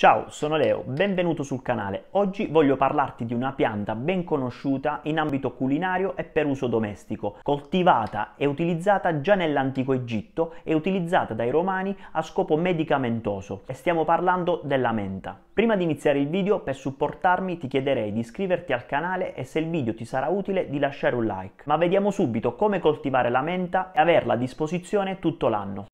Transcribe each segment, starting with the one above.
Ciao, sono Leo, benvenuto sul canale. Oggi voglio parlarti di una pianta ben conosciuta in ambito culinario e per uso domestico, coltivata e utilizzata già nell'antico Egitto e utilizzata dai romani a scopo medicamentoso. E stiamo parlando della menta. Prima di iniziare il video, per supportarmi ti chiederei di iscriverti al canale e se il video ti sarà utile di lasciare un like. Ma vediamo subito come coltivare la menta e averla a disposizione tutto l'anno.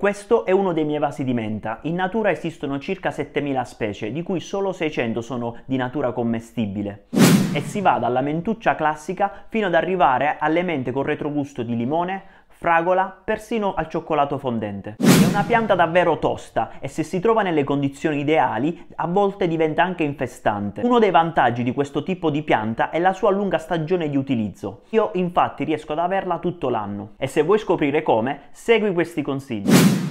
Questo è uno dei miei vasi di menta. In natura esistono circa 7000 specie, di cui solo 600 sono di natura commestibile. E si va dalla mentuccia classica fino ad arrivare alle mente con retrogusto di limone, fragola, persino al cioccolato fondente. È una pianta davvero tosta e se si trova nelle condizioni ideali a volte diventa anche infestante. Uno dei vantaggi di questo tipo di pianta è la sua lunga stagione di utilizzo. Io infatti riesco ad averla tutto l'anno e se vuoi scoprire come, segui questi consigli.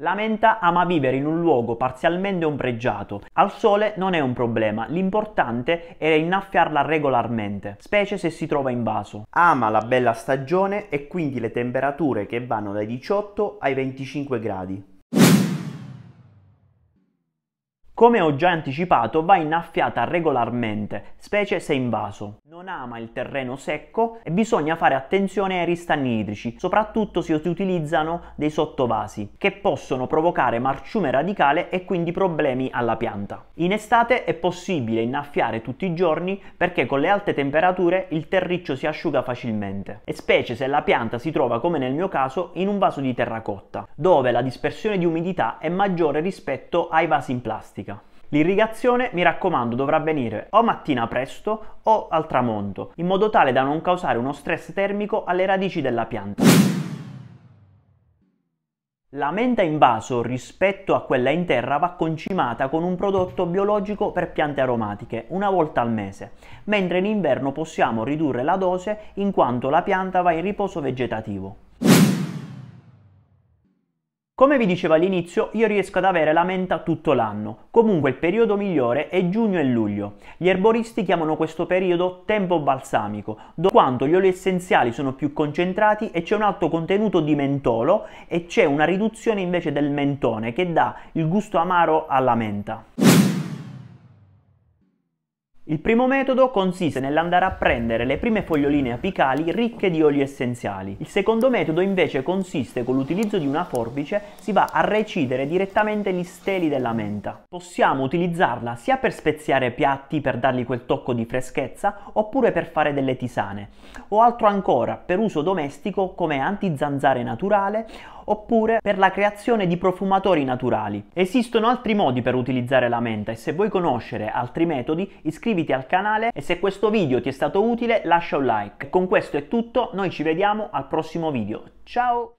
La menta ama vivere in un luogo parzialmente ombreggiato. Al sole non è un problema, l'importante è innaffiarla regolarmente, specie se si trova in vaso. Ama la bella stagione e quindi le temperature che vanno dai 18 ai 25 gradi. Come ho già anticipato va innaffiata regolarmente, specie se in vaso. Non ama il terreno secco e bisogna fare attenzione ai ristanni idrici, soprattutto se si utilizzano dei sottovasi, che possono provocare marciume radicale e quindi problemi alla pianta. In estate è possibile innaffiare tutti i giorni perché con le alte temperature il terriccio si asciuga facilmente, e specie se la pianta si trova, come nel mio caso, in un vaso di terracotta, dove la dispersione di umidità è maggiore rispetto ai vasi in plastica. L'irrigazione, mi raccomando, dovrà avvenire o mattina presto o al tramonto, in modo tale da non causare uno stress termico alle radici della pianta. La menta in vaso rispetto a quella in terra va concimata con un prodotto biologico per piante aromatiche una volta al mese, mentre in inverno possiamo ridurre la dose in quanto la pianta va in riposo vegetativo. Come vi dicevo all'inizio, io riesco ad avere la menta tutto l'anno, comunque il periodo migliore è giugno e luglio. Gli erboristi chiamano questo periodo tempo balsamico, dopo quanto gli oli essenziali sono più concentrati e c'è un alto contenuto di mentolo e c'è una riduzione invece del mentone che dà il gusto amaro alla menta. Il primo metodo consiste nell'andare a prendere le prime foglioline apicali ricche di oli essenziali. Il secondo metodo invece consiste con l'utilizzo di una forbice si va a recidere direttamente gli steli della menta. Possiamo utilizzarla sia per speziare piatti per dargli quel tocco di freschezza oppure per fare delle tisane o altro ancora per uso domestico come antizanzare naturale oppure per la creazione di profumatori naturali. Esistono altri modi per utilizzare la menta e se vuoi conoscere altri metodi iscriviti al canale e se questo video ti è stato utile lascia un like. E con questo è tutto, noi ci vediamo al prossimo video. Ciao!